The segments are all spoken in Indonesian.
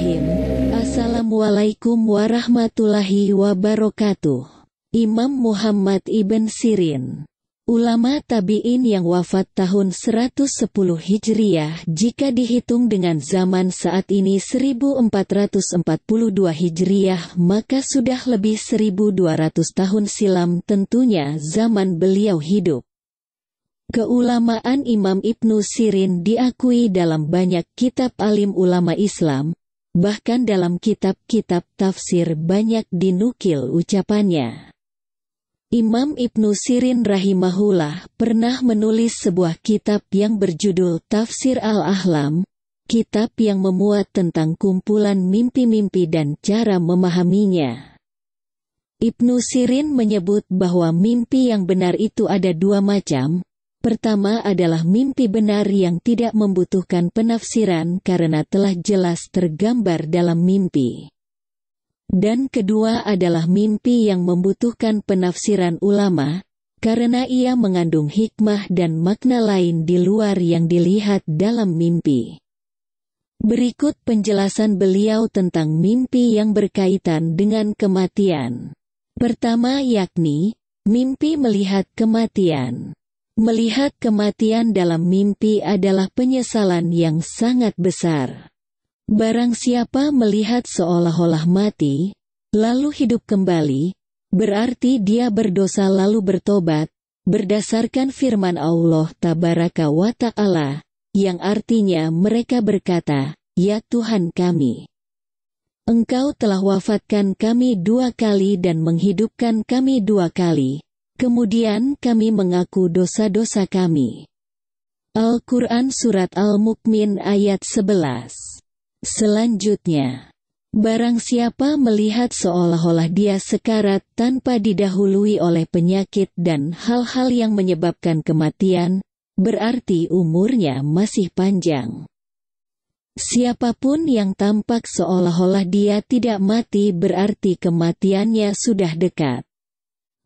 Bismillahirrahmanirrahim. Assalamualaikum warahmatullahi wabarakatuh. Imam Muhammad Ibn Sirin. Ulama tabi'in yang wafat tahun 110 Hijriah jika dihitung dengan zaman saat ini 1442 Hijriah maka sudah lebih 1200 tahun silam tentunya zaman beliau hidup. Keulamaan Imam Ibnu Sirin diakui dalam banyak kitab alim ulama Islam, Bahkan dalam kitab-kitab tafsir banyak dinukil ucapannya. Imam Ibnu Sirin rahimahullah pernah menulis sebuah kitab yang berjudul Tafsir Al-Ahlam, kitab yang memuat tentang kumpulan mimpi-mimpi dan cara memahaminya. Ibnu Sirin menyebut bahwa mimpi yang benar itu ada dua macam, Pertama adalah mimpi benar yang tidak membutuhkan penafsiran karena telah jelas tergambar dalam mimpi. Dan kedua adalah mimpi yang membutuhkan penafsiran ulama, karena ia mengandung hikmah dan makna lain di luar yang dilihat dalam mimpi. Berikut penjelasan beliau tentang mimpi yang berkaitan dengan kematian. Pertama yakni, mimpi melihat kematian. Melihat kematian dalam mimpi adalah penyesalan yang sangat besar. Barang siapa melihat seolah-olah mati, lalu hidup kembali, berarti dia berdosa lalu bertobat, berdasarkan firman Allah Tabaraka wa Ta'ala, yang artinya mereka berkata, Ya Tuhan kami, Engkau telah wafatkan kami dua kali dan menghidupkan kami dua kali, Kemudian kami mengaku dosa-dosa kami. Al-Quran Surat Al-Mukmin ayat 11 Selanjutnya, barang siapa melihat seolah-olah dia sekarat tanpa didahului oleh penyakit dan hal-hal yang menyebabkan kematian, berarti umurnya masih panjang. Siapapun yang tampak seolah-olah dia tidak mati berarti kematiannya sudah dekat.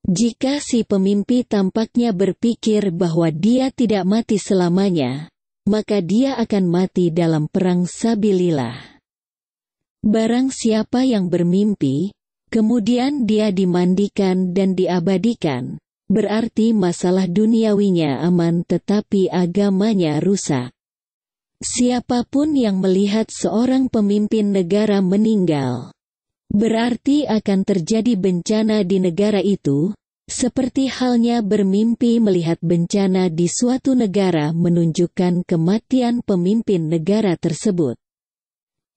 Jika si pemimpi tampaknya berpikir bahwa dia tidak mati selamanya, maka dia akan mati dalam perang sabilillah. Barang siapa yang bermimpi, kemudian dia dimandikan dan diabadikan, berarti masalah duniawinya aman tetapi agamanya rusak. Siapapun yang melihat seorang pemimpin negara meninggal, Berarti akan terjadi bencana di negara itu, seperti halnya bermimpi melihat bencana di suatu negara menunjukkan kematian pemimpin negara tersebut.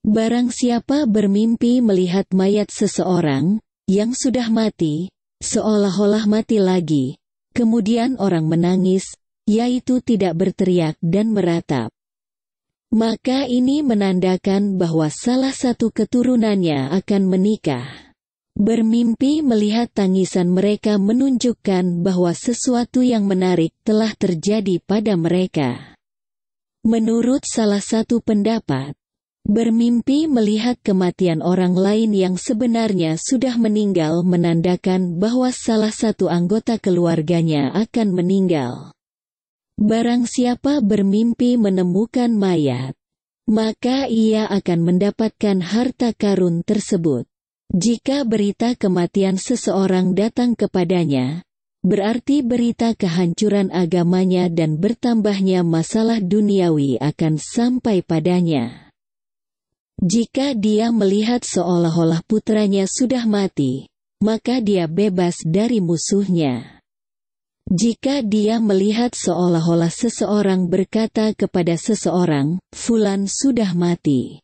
Barang siapa bermimpi melihat mayat seseorang yang sudah mati, seolah-olah mati lagi, kemudian orang menangis, yaitu tidak berteriak dan meratap maka ini menandakan bahwa salah satu keturunannya akan menikah. Bermimpi melihat tangisan mereka menunjukkan bahwa sesuatu yang menarik telah terjadi pada mereka. Menurut salah satu pendapat, bermimpi melihat kematian orang lain yang sebenarnya sudah meninggal menandakan bahwa salah satu anggota keluarganya akan meninggal. Barang siapa bermimpi menemukan mayat, maka ia akan mendapatkan harta karun tersebut. Jika berita kematian seseorang datang kepadanya, berarti berita kehancuran agamanya dan bertambahnya masalah duniawi akan sampai padanya. Jika dia melihat seolah-olah putranya sudah mati, maka dia bebas dari musuhnya. Jika dia melihat seolah-olah seseorang berkata kepada seseorang, "Fulan sudah mati,"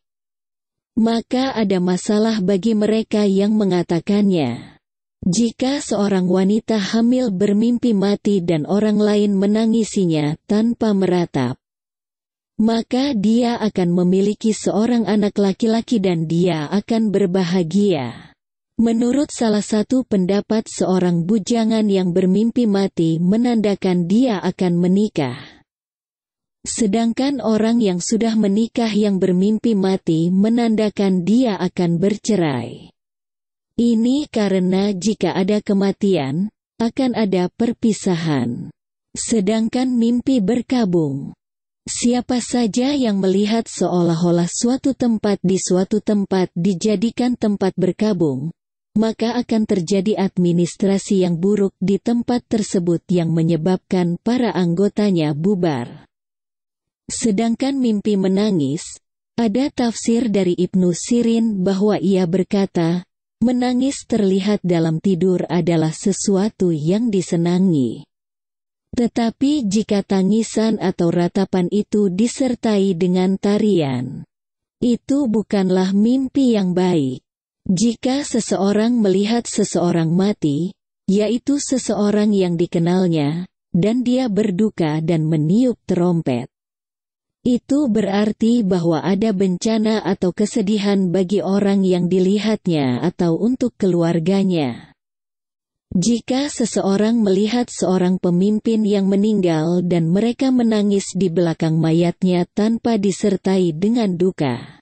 maka ada masalah bagi mereka yang mengatakannya. Jika seorang wanita hamil bermimpi mati dan orang lain menangisinya tanpa meratap, maka dia akan memiliki seorang anak laki-laki dan dia akan berbahagia. Menurut salah satu pendapat seorang bujangan yang bermimpi mati menandakan dia akan menikah. Sedangkan orang yang sudah menikah yang bermimpi mati menandakan dia akan bercerai. Ini karena jika ada kematian, akan ada perpisahan. Sedangkan mimpi berkabung. Siapa saja yang melihat seolah-olah suatu tempat di suatu tempat dijadikan tempat berkabung, maka akan terjadi administrasi yang buruk di tempat tersebut yang menyebabkan para anggotanya bubar. Sedangkan mimpi menangis, ada tafsir dari Ibnu Sirin bahwa ia berkata, menangis terlihat dalam tidur adalah sesuatu yang disenangi. Tetapi jika tangisan atau ratapan itu disertai dengan tarian, itu bukanlah mimpi yang baik. Jika seseorang melihat seseorang mati, yaitu seseorang yang dikenalnya, dan dia berduka dan meniup terompet. Itu berarti bahwa ada bencana atau kesedihan bagi orang yang dilihatnya atau untuk keluarganya. Jika seseorang melihat seorang pemimpin yang meninggal dan mereka menangis di belakang mayatnya tanpa disertai dengan duka,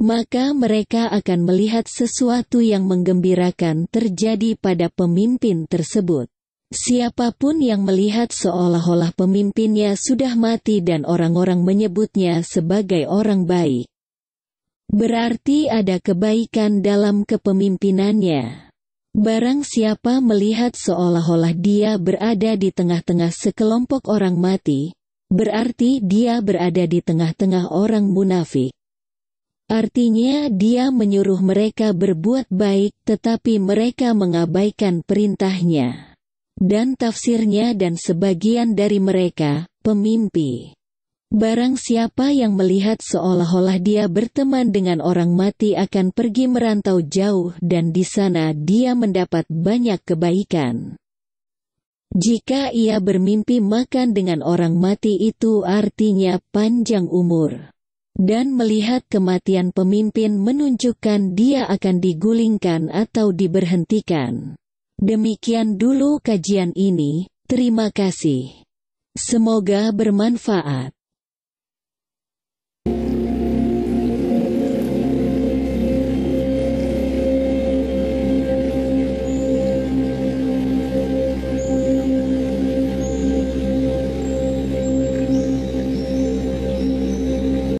maka mereka akan melihat sesuatu yang menggembirakan terjadi pada pemimpin tersebut. Siapapun yang melihat seolah-olah pemimpinnya sudah mati dan orang-orang menyebutnya sebagai orang baik, berarti ada kebaikan dalam kepemimpinannya. Barang siapa melihat seolah-olah dia berada di tengah-tengah sekelompok orang mati, berarti dia berada di tengah-tengah orang munafik. Artinya dia menyuruh mereka berbuat baik tetapi mereka mengabaikan perintahnya. Dan tafsirnya dan sebagian dari mereka, pemimpi. Barang siapa yang melihat seolah-olah dia berteman dengan orang mati akan pergi merantau jauh dan di sana dia mendapat banyak kebaikan. Jika ia bermimpi makan dengan orang mati itu artinya panjang umur dan melihat kematian pemimpin menunjukkan dia akan digulingkan atau diberhentikan. Demikian dulu kajian ini, terima kasih. Semoga bermanfaat.